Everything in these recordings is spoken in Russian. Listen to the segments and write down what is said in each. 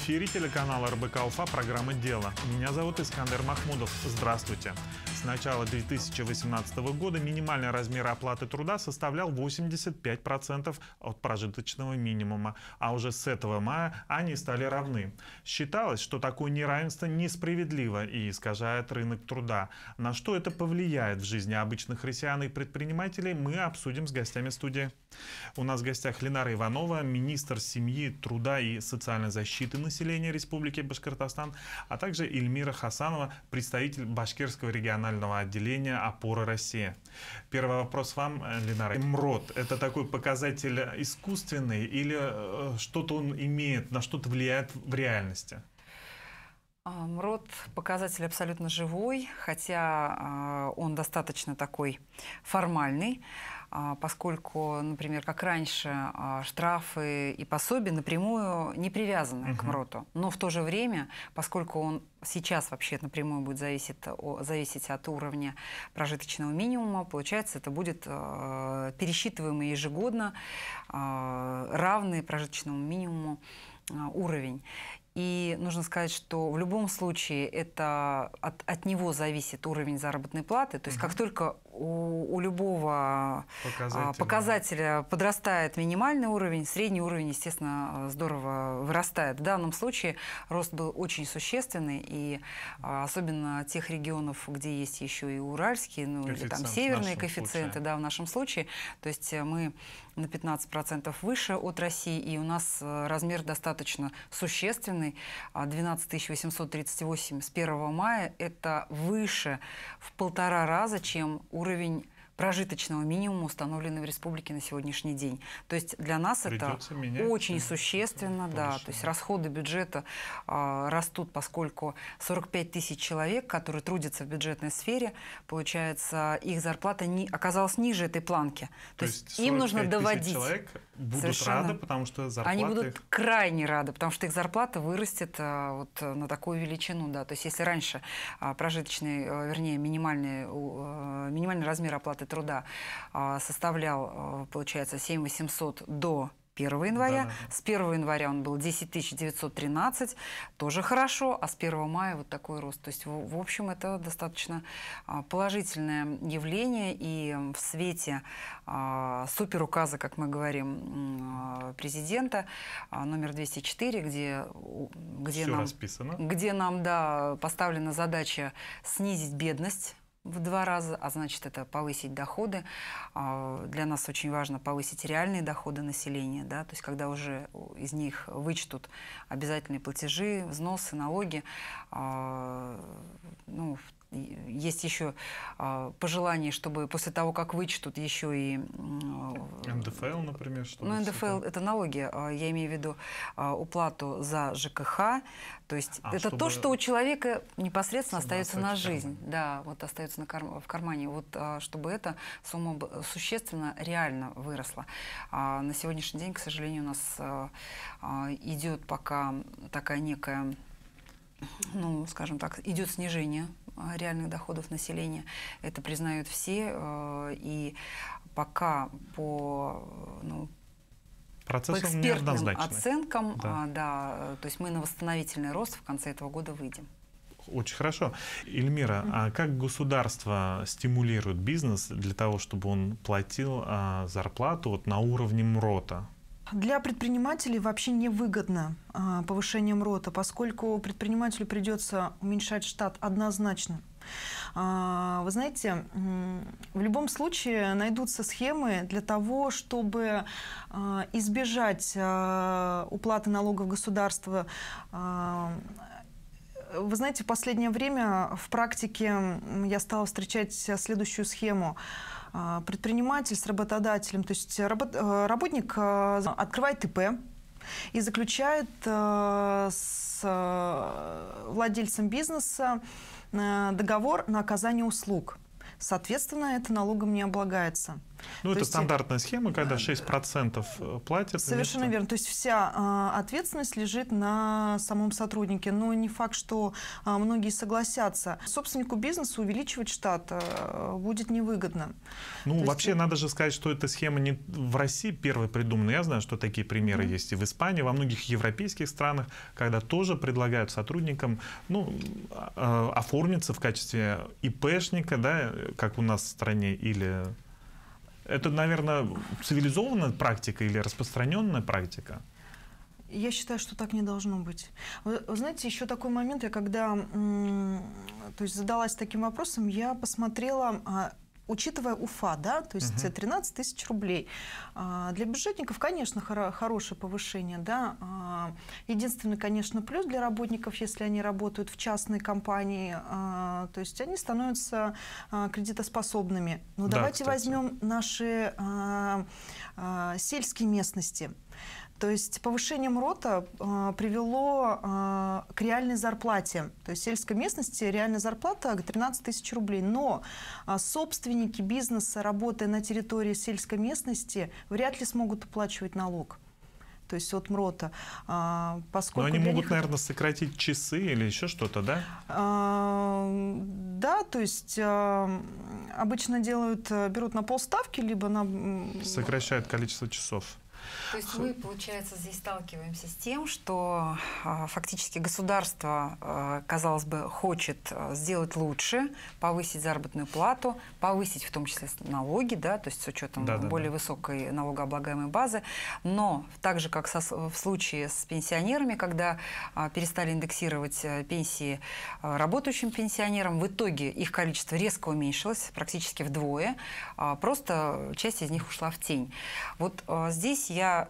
эфире телеканал РБК Уфа программа «Дело». Меня зовут Искандер Махмудов. Здравствуйте. С начала 2018 года минимальный размер оплаты труда составлял 85% от прожиточного минимума, а уже с этого мая они стали равны. Считалось, что такое неравенство несправедливо и искажает рынок труда. На что это повлияет в жизни обычных россиян и предпринимателей, мы обсудим с гостями студии. У нас в гостях Ленара Иванова, министр семьи, труда и социальной защиты населения Республики Башкортостан, а также Ильмира Хасанова, представитель Башкирского региона регионального отделения «Опора России». Первый вопрос вам, э, Ленара. МРОД – это такой показатель искусственный или э, что-то он имеет, на что-то влияет в реальности? А, МРОД – показатель абсолютно живой, хотя а, он достаточно такой формальный. А, поскольку, например, как раньше, а, штрафы и пособия напрямую не привязаны угу. к МРОТу. Но в то же время, поскольку он сейчас вообще напрямую будет зависеть, зависеть от уровня прожиточного минимума, получается, это будет а, пересчитываемый ежегодно равный прожиточному минимуму уровень. И нужно сказать, что в любом случае это от, от него зависит уровень заработной платы. То есть угу. как только у, у любого а, показателя. показателя подрастает минимальный уровень, средний уровень, естественно, здорово вырастает. В данном случае рост был очень существенный, и а, особенно тех регионов, где есть еще и уральские, ну Коэффициент или там северные коэффициенты, случае. да, в нашем случае. То есть э, мы на 15% выше от России, и у нас э, размер достаточно существенный Украины 12838 а, с 1 мая. Это выше в полтора раза, чем уровень прожиточного минимума, установленный в республике на сегодняшний день. То есть для нас Придется это менять, очень существенно, да. То есть расходы бюджета э, растут, поскольку 45 тысяч человек, которые трудятся в бюджетной сфере, получается, их зарплата не, оказалась ниже этой планки. То, То есть им нужно доводить. человек будут Совершенно. рады, потому что зарплата Они будут их... крайне рады, потому что их зарплата вырастет э, вот на такую величину, да. То есть если раньше э, прожиточный, э, вернее, минимальный, э, минимальный размер оплаты труда а, составлял, а, получается, 7800 до 1 января. Да, С 1 января он был 10 913, тоже хорошо, а с 1 мая вот такой рост. То есть, в, в общем, это достаточно а, положительное явление, и в свете а, суперуказа, как мы говорим, президента номер 204, где, где, нам, расписано. где нам да, поставлена задача снизить бедность в два раза, а значит это повысить доходы. А, для нас очень важно повысить реальные доходы населения, да, то есть когда уже из них вычтут обязательные платежи, взносы, налоги, а, ну, есть еще а, пожелание, чтобы после того, как вычтут еще и... Э, НДФЛ, например, что Ну, НДФЛ – это налоги, а, я имею в виду а, уплату за ЖКХ. То есть а, это чтобы... то, что у человека непосредственно остается на жизнь. Карман. Да, вот остается на карм... в кармане. Вот чтобы эта сумма существенно, реально выросла. А на сегодняшний день, к сожалению, у нас идет пока такая некая ну, скажем так, идет снижение Э, реальных доходов населения. Это признают все. Э, и пока по, э, ну, Процесс по экспертным оценкам, да. А, да, то есть мы на восстановительный рост в конце этого года выйдем. Очень хорошо. Эльмира, mm-hmm. а как государство стимулирует бизнес для того, чтобы он платил а, зарплату вот, на уровне МРОТа? Для предпринимателей вообще невыгодно а, повышение МРОТа, поскольку предпринимателю придется уменьшать штат однозначно. А, вы знаете, в любом случае найдутся схемы для того, чтобы а, избежать а, уплаты налогов государства вы знаете, в последнее время в практике я стала встречать следующую схему. А, предприниматель с работодателем, то есть э, работник э, открывает ИП и заключает э, с владельцем бизнеса договор на оказание услуг. Соответственно, это налогом не облагается. Ну, То это есть... стандартная схема, когда 6% э, платят. Совершенно вместо... верно. То есть вся а, ответственность лежит на самом сотруднике. Но не факт, что а, многие согласятся. Собственнику бизнеса увеличивать штат а, будет невыгодно. Ну, То вообще есть... надо же сказать, что эта схема не в России первая придумана. Я знаю, что такие примеры mm-hmm. есть и в Испании, во многих европейских странах, когда тоже предлагают сотрудникам ну, а, а, оформиться в качестве ИПшника, да, как у нас в стране, или это, наверное, цивилизованная практика или распространенная практика? Я считаю, что так не должно быть. Вы, вы знаете, еще такой момент, я когда то есть задалась таким вопросом, я посмотрела а, учитывая Уфа, да, то есть угу. 13 тысяч рублей. А, для бюджетников, конечно, хоро хорошее повышение, да. А, единственный, конечно, плюс для работников, если они работают в частной компании, а, то есть они становятся кредитоспособными. Но ну, да, давайте кстати. возьмем наши сельские местности. То есть повышением МРОТа э, привело э, к реальной зарплате. То есть в сельской местности реальная зарплата 13 тысяч рублей. Но э, собственники бизнеса, работая на территории сельской местности, вряд ли смогут уплачивать налог то есть от МРОТа. А, поскольку Но они могут, них... наверное, сократить часы или еще что-то, да? А, да, то есть э, обычно делают, э, берут на полставки, либо на... Сокращают количество часов. То есть мы, получается, здесь сталкиваемся с тем, что а, фактически государство, а, казалось бы, хочет а, сделать лучше, повысить заработную плату, повысить в том числе налоги, да, то есть с учетом да, более да. высокой налогооблагаемой базы, но так же, как со, в случае с пенсионерами, когда перестали индексировать э, пенсии работающим пенсионерам, в итоге их количество резко уменьшилось, практически вдвое, просто часть из них ушла в тень. Вот здесь я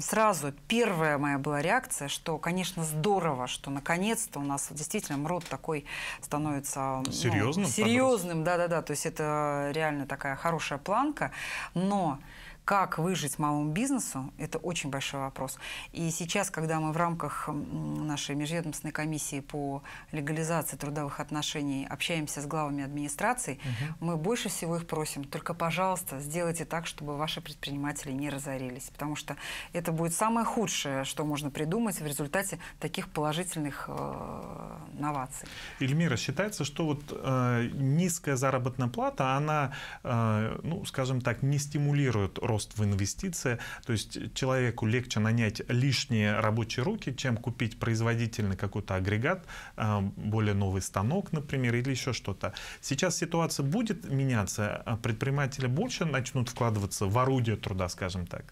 сразу первая моя была реакция, что, конечно, здорово, что наконец-то у нас действительно МРОД такой становится серьезным, ну, серьезным, да-да-да, то есть это реально такая хорошая планка, но как выжить малому бизнесу, это очень большой вопрос. И сейчас, когда мы в рамках нашей межведомственной комиссии по легализации трудовых отношений общаемся с главами администраций, угу. мы больше всего их просим, только, пожалуйста, сделайте так, чтобы ваши предприниматели не разорились, потому что это будет самое худшее, что можно придумать в результате таких положительных э, новаций. Эльмира, считается, что вот э, низкая заработная плата, она, э, ну, скажем так, не стимулирует рост рост в инвестиции. То есть человеку легче нанять лишние рабочие руки, чем купить производительный какой-то агрегат, а, более новый станок, например, или еще что-то. Сейчас ситуация будет меняться, а предприниматели больше начнут вкладываться в орудие труда, скажем так.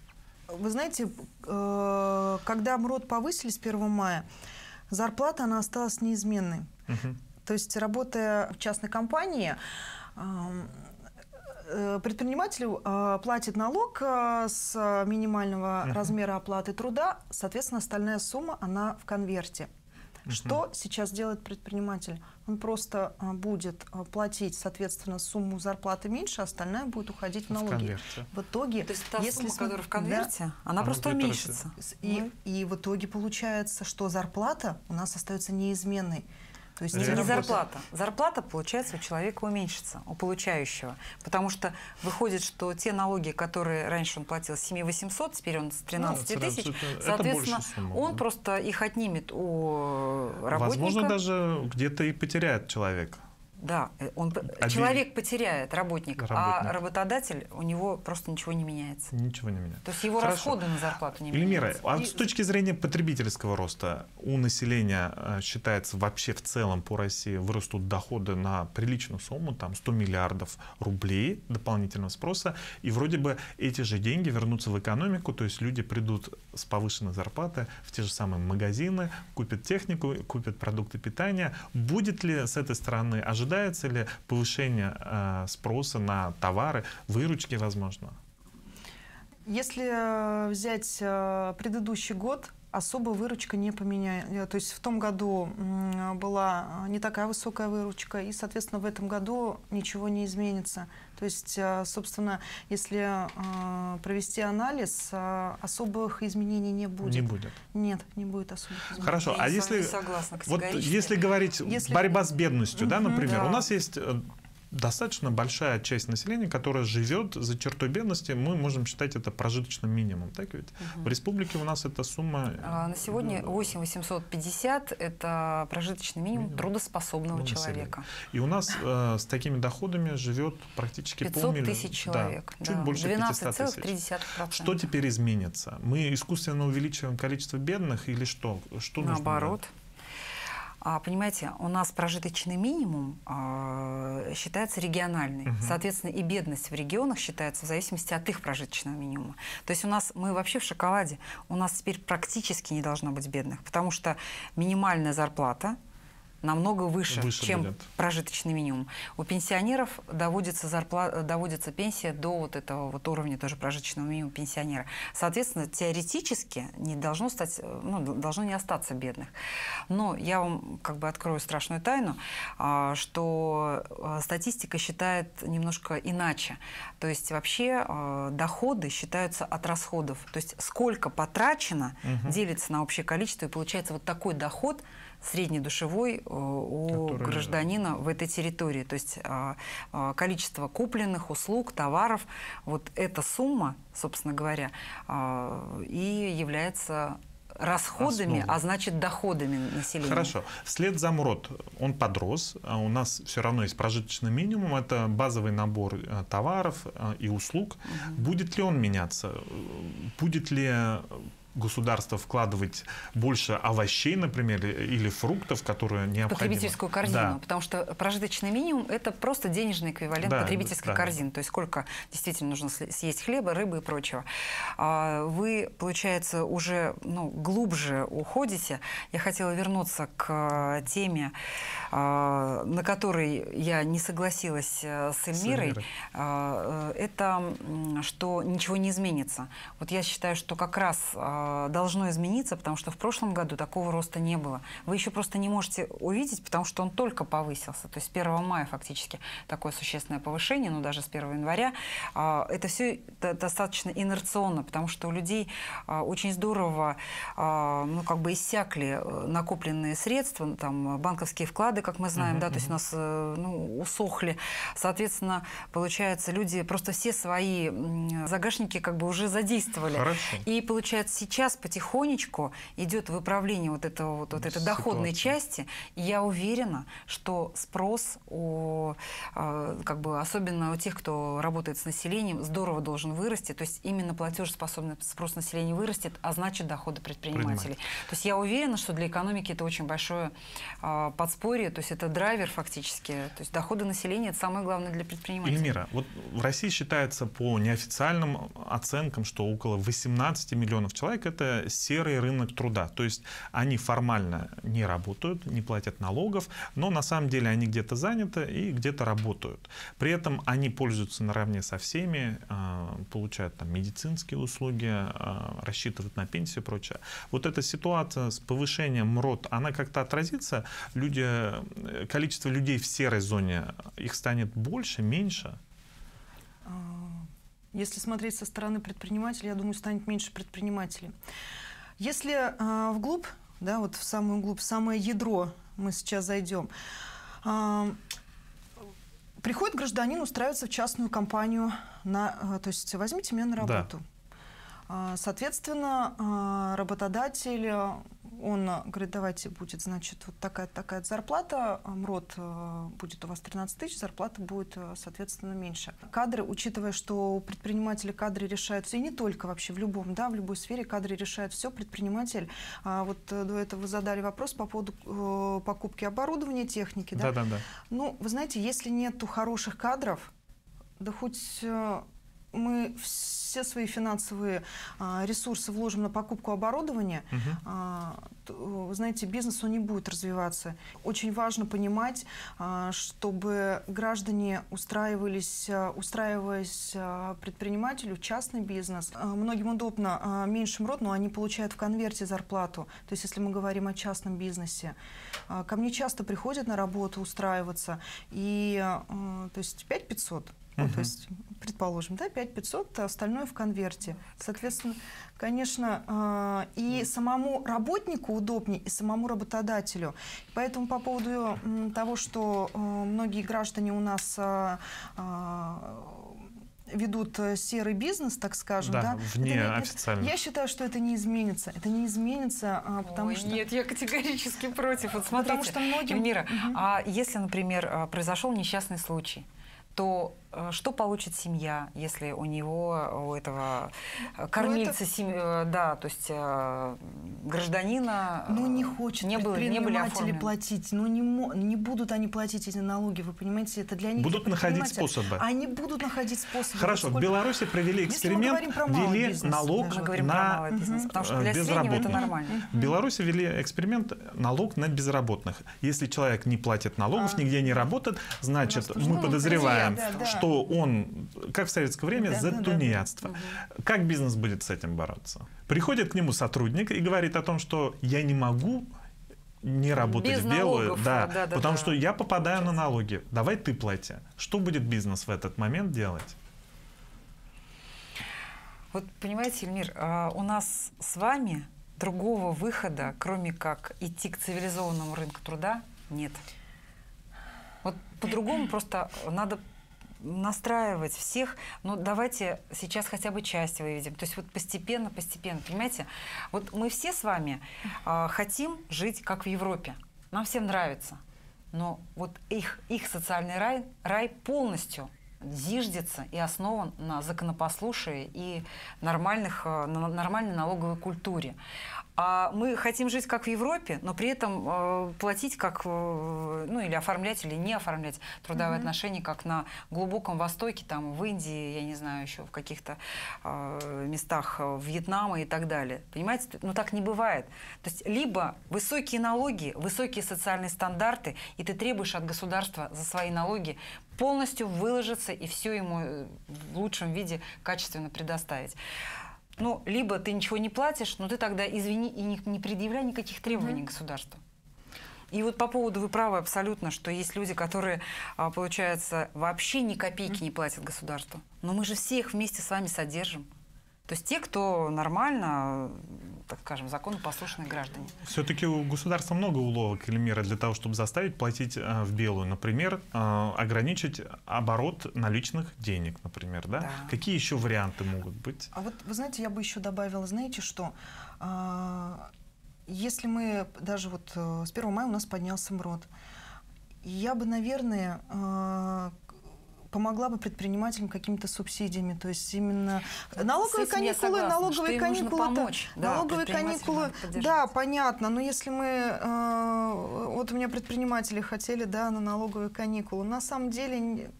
Вы знаете, э, когда МРОД повысили с 1 мая, зарплата она осталась неизменной. Угу. То есть, работая в частной компании, Э, предпринимателю э, платит налог э, с минимального uh размера оплаты труда, соответственно, остальная сумма, она в конверте. Uh-huh. Что сейчас делает предприниматель? Он просто будет платить, соответственно, сумму зарплаты меньше, а остальная будет уходить в налоги. В, в итоге, то есть та если сумма, см... которая в конверте, да, она, она просто уменьшится. И, mm. и в итоге получается, что зарплата у нас остается неизменной. То есть не, не зарплата. Зарплата, получается, у человека уменьшится, у получающего. Потому что выходит, что те налоги, которые раньше он платил с 7 теперь он с 13 ну, тысяч, это, соответственно, это сумма, он да. просто их отнимет у работника. Возможно, даже где-то и потеряет человека. Да, э, он, Обе... А человек потеряет работник, а работник, а работодатель, у него просто ничего не меняется. Ничего не меняется. То есть его Хорошо. расходы на зарплату не Эльмира, меняются. а И... с точки зрения потребительского роста у населения э, считается вообще в целом по России вырастут доходы на приличную сумму, там 100 миллиардов рублей дополнительного спроса. И вроде бы эти же деньги вернутся в экономику, то есть люди придут с повышенной зарплаты в те же самые магазины, купят технику, купят продукты питания. Будет ли с этой стороны ожидать ожидается ли повышение э, спроса на товары, выручки, возможно? Если э, взять э, предыдущий год, особо выручка не поменяется. Э, то есть в том году была э, не такая высокая выручка, и, соответственно, в этом году ничего не изменится. То есть, э, собственно, если провести анализ, особых изменений не будет. Не будет. Нет, не будет особых изменений. Хорошо, а Я а если согласна, вот если говорить если... борьба с бедностью, mm-hmm, да, например, да. у нас есть достаточно большая часть населения, которая живет за чертой бедности, мы можем считать это прожиточным минимумом. Так ведь? Угу. В республике у нас эта сумма... А на сегодня 8 ну, 850 это прожиточный минимум, минимум. трудоспособного ну, человека. И у нас э, с такими доходами живет практически 500 тысяч человек. Да, да. Чуть да. больше 500 тысяч. Что теперь изменится? Мы искусственно увеличиваем количество бедных или что? что Наоборот. Нужно а Понимаете, у нас прожиточный минимум а, считается региональный. Угу. Соответственно, и бедность в регионах считается в зависимости от их прожиточного минимума. То есть у нас, мы вообще в шоколаде, у нас теперь практически не должно быть бедных, потому что минимальная зарплата – намного выше, выше чем будет. прожиточный минимум. У пенсионеров доводится, зарплата, доводится пенсия до вот этого вот уровня тоже прожиточного минимума пенсионера. Соответственно, теоретически не должно, стать, ну, должно не остаться бедных. Но я вам как бы открою страшную тайну, а, что а, статистика считает немножко иначе. То есть вообще а, доходы считаются от расходов. То есть сколько потрачено угу. делится на общее количество, и получается вот такой доход, среднедушевой э, у Который... гражданина в этой территории. То есть а, а, количество купленных услуг, товаров, вот эта сумма, собственно говоря, а, и является расходами, Основу. а значит доходами населения. Хорошо. Вслед за МРОД он подрос. У нас все равно есть прожиточный минимум. Это базовый набор э, товаров э, и услуг. Угу. Будет ли он меняться? Будет ли государство вкладывать больше овощей, например, или фруктов, которые необходимы. Потребительскую корзину, да. потому что прожиточный минимум – это просто денежный эквивалент да, потребительской да. корзины, то есть сколько действительно нужно съесть хлеба, рыбы и прочего. А, вы, получается, уже ну, глубже уходите. Я хотела вернуться к а, теме, а, на которой я не согласилась э, с Эльмирой. С Эльмирой. Э, это что ничего не изменится. Вот я считаю, что как раз Э, должно измениться, потому что в прошлом году такого роста не было. Вы еще просто не можете увидеть, потому что он только повысился. То есть с 1 мая фактически такое существенное повышение, но ну, даже с 1 января. А, это все достаточно инерционно, потому что у людей а, очень здорово а, ну, как бы иссякли э, накопленные средства, ну, там, банковские вклады, как мы знаем, uh-huh, да, uh-huh. то есть у нас э, ну, усохли. Соответственно, получается, люди просто все свои загашники как бы уже задействовали. Хорошо. И получается, сейчас сейчас потихонечку идет выправление вот, этого, вот, вот этой доходной части. И я уверена, что спрос, у, э, как бы, особенно у тех, кто работает с населением, здорово должен вырасти. То есть именно платежеспособный спрос населения вырастет, а значит доходы предпринимателей. То есть я уверена, что для экономики это очень большое э, подспорье, то есть это драйвер фактически. То есть доходы населения – это самое главное для предпринимателей. Эльмира, вот в России считается по неофициальным оценкам, что около 18 миллионов человек человек – это серый рынок труда. То есть они формально не работают, не платят налогов, но на самом деле они где-то заняты и где-то работают. При этом они пользуются наравне со всеми, а, получают там медицинские услуги, а, рассчитывают на пенсию и прочее. Вот эта ситуация с повышением МРОД, она как-то отразится? Люди, количество людей в серой зоне, их станет больше, меньше? А, если смотреть со стороны предпринимателя, я думаю, станет меньше предпринимателей. Если э, вглубь, да, вот в самую глубь, в самое ядро мы сейчас зайдем, э, приходит гражданин устраивается в частную компанию, на, э, то есть возьмите меня на работу. Да. А, соответственно, а, работодатель, он говорит, давайте будет, значит, вот такая такая зарплата, а, МРОД будет у вас 13 тысяч, зарплата будет, соответственно, меньше. Кадры, учитывая, что предприниматели кадры решают все, и не только вообще, в любом, да, в любой сфере кадры решают все, предприниматель, вот э, до этого вы задали вопрос по поводу э, покупки оборудования, техники, да? Да, да, да. Ну, вы знаете, если нету хороших кадров, да хоть э, мы все все свои финансовые а, ресурсы вложим на покупку оборудования, угу. знаете, бизнес он не будет развиваться. Очень важно понимать, а, чтобы граждане устраивались, устраиваясь предпринимателю частный бизнес. Многим удобно меньшим род, но они получают в конверте зарплату. То есть, если мы говорим о частном бизнесе, ко мне часто приходят на работу устраиваться, и то есть 5500 Uh-huh. Ну, то есть предположим, да, 5500, а остальное в конверте. Соответственно, конечно, а, и самому работнику удобнее, и самому работодателю. Поэтому по поводу того, что э, многие граждане у нас а, а, ведут э, серый бизнес, так скажем, да, да? вне это, официально. Я считаю, что это не изменится. Это не изменится, потому Ой, что... Нет, я категорически против. Вот смотрите, потому что многим... Мира, угу. а если, например, э, произошел несчастный случай, то Э, что получит семья, если у него, у этого кормильца, э, ну, это... семь, э, да, то есть гражданина Ну не хочет не было, не были платить, ну не, не будут они платить эти налоги, вы понимаете, это для них... Будут находить способы. Они будут находить способы. Хорошо, поскольку... в Беларуси провели эксперимент, ввели бизнес, налог на бизнес, потому что для безработных. это нормально. В Беларуси ввели эксперимент налог на безработных. Если человек не платит налогов, а. нигде не работает, значит, мы подозреваем, да, да, что что он, как в советское время, да, за да, тунеядство. Да. Как бизнес будет с этим бороться? Приходит к нему сотрудник и говорит о том, что я не могу не работать Без в белую, да, да, да, потому да. что я попадаю Получается. на налоги. Давай ты плати. Что будет бизнес в этот момент делать? Вот понимаете, Эльмир, а, у нас с вами другого выхода, кроме как идти к цивилизованному рынку труда, нет. Вот по-другому просто надо настраивать всех, но ну, давайте сейчас хотя бы часть выведем. То есть вот постепенно, постепенно, понимаете? Вот мы все с вами э, хотим жить как в Европе. Нам всем нравится. Но вот их, их социальный рай, рай полностью зиждется и основан на законопослушии и нормальных, э, на нормальной налоговой культуре. А мы хотим жить как в Европе, но при этом э, платить как, э, ну или оформлять, или не оформлять трудовые mm-hmm. отношения, как на глубоком Востоке, там в Индии, я не знаю, еще в каких-то э, местах э, Вьетнама и так далее. Понимаете, ну так не бывает. То есть либо высокие налоги, высокие социальные стандарты, и ты требуешь от государства за свои налоги полностью выложиться и все ему э, в лучшем виде качественно предоставить ну, либо ты ничего не платишь, но ты тогда извини и не, не предъявляй никаких требований mm-hmm. государству. И вот по поводу, вы правы абсолютно, что есть люди, которые, а, получается, вообще ни копейки mm-hmm. не платят государству. Но мы же всех вместе с вами содержим. То есть те, кто нормально, так скажем, законопослушные граждане. Все-таки у государства много уловок или мера для того, чтобы заставить платить э, в белую. Например, э, ограничить оборот наличных денег, например. Да? Да. Какие еще варианты могут быть? А вот, вы знаете, я бы еще добавила, знаете, что... А, если мы даже вот э, с 1 мая у нас поднялся МРОД, я бы, наверное, помогла бы предпринимателям какими-то субсидиями, то есть именно налоговые каникулы, налоговые каникулы, помочь, да, налоговые каникулы, да, понятно, но если мы, э, вот у меня предприниматели хотели, да, на налоговые каникулы, на самом деле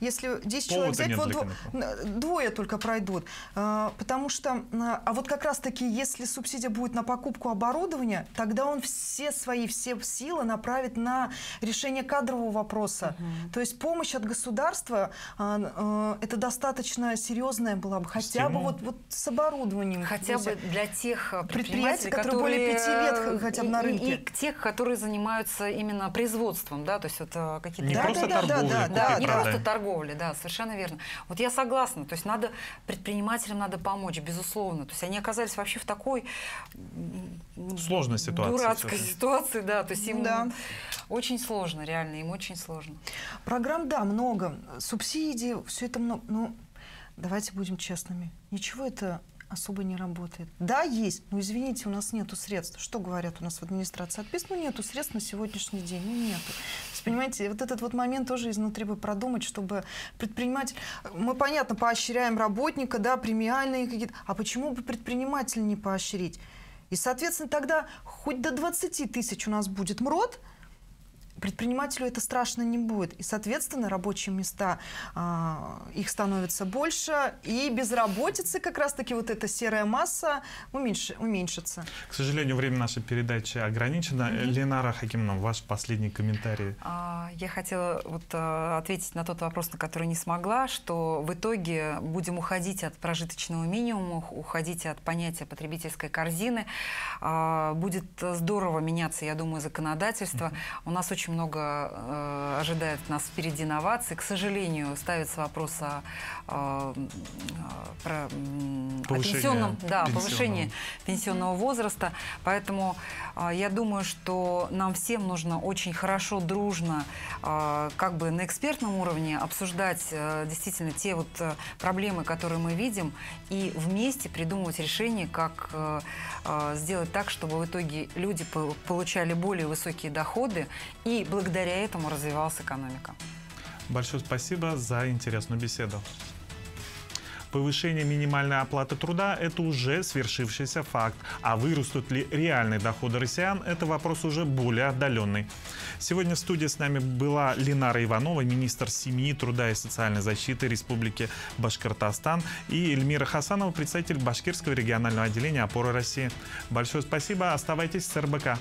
если 10 Повода человек взять, вот двое только пройдут. А, потому что, а, а вот как раз-таки, если субсидия будет на покупку оборудования, тогда он все свои, все силы направит на решение кадрового вопроса. Угу. То есть помощь от государства, а, это достаточно серьезная была бы, хотя Всему. бы вот, вот с оборудованием. Хотя бы для тех э, предприятий, которые, которые более пяти лет э, хотя бы на рынке. И, и тех, которые занимаются именно производством, да, то есть это какие-то... Не да, просто да, торговля, да, да, да, да, не просто торговля торговли, да, совершенно верно. Вот я согласна, то есть надо, предпринимателям надо помочь, безусловно. То есть они оказались вообще в такой... Сложной ситуации. Дурацкой все. ситуации, да, то есть им да. очень сложно, реально, им очень сложно. Программ, да, много, субсидии, все это много, но ну, давайте будем честными. Ничего это особо не работает. Да, есть, но извините, у нас нету средств. Что говорят у нас в администрации Отписку Ну, нету средств на сегодняшний день, ну, нету. То есть, понимаете, вот этот вот момент тоже изнутри бы продумать, чтобы предприниматель... Мы, понятно, поощряем работника, да, премиальные какие-то... А почему бы предпринимателя не поощрить? И, соответственно, тогда хоть до 20 тысяч у нас будет МРОД – предпринимателю это страшно не будет. И, соответственно, рабочие места, а, их становится больше, и безработицы, как раз-таки вот эта серая масса уменьшится. К сожалению, время нашей передачи ограничено. Mm -hmm. Ленара Хакимовна, ваш последний комментарий. А, я хотела вот, а, ответить на тот вопрос, на который не смогла, что в итоге будем уходить от прожиточного минимума, уходить от понятия потребительской корзины. будет здорово меняться, я думаю, законодательство. Mm -hmm. У нас очень очень много э, ожидает нас впереди новаций. К сожалению, ставится вопрос о, э, э про, повышение, о пенсионном, да, пенсионного. повышении пенсионного возраста. Поэтому э, я думаю, что нам всем нужно очень хорошо, дружно, э, как бы на экспертном уровне обсуждать э, действительно те вот э, проблемы, которые мы видим, и вместе придумывать решение, как э, э сделать так, чтобы в итоге люди получали более высокие доходы и благодаря этому развивалась экономика. Большое спасибо за интересную беседу. Повышение минимальной оплаты труда – это уже свершившийся факт, а вырастут ли реальные доходы россиян – это вопрос уже более отдаленный. Сегодня в студии с нами была Ленара Иванова, министр семьи, труда и социальной защиты Республики Башкортостан, и Эльмира Хасанова, представитель Башкирского регионального отделения «Опоры России». Большое спасибо, оставайтесь с РБК.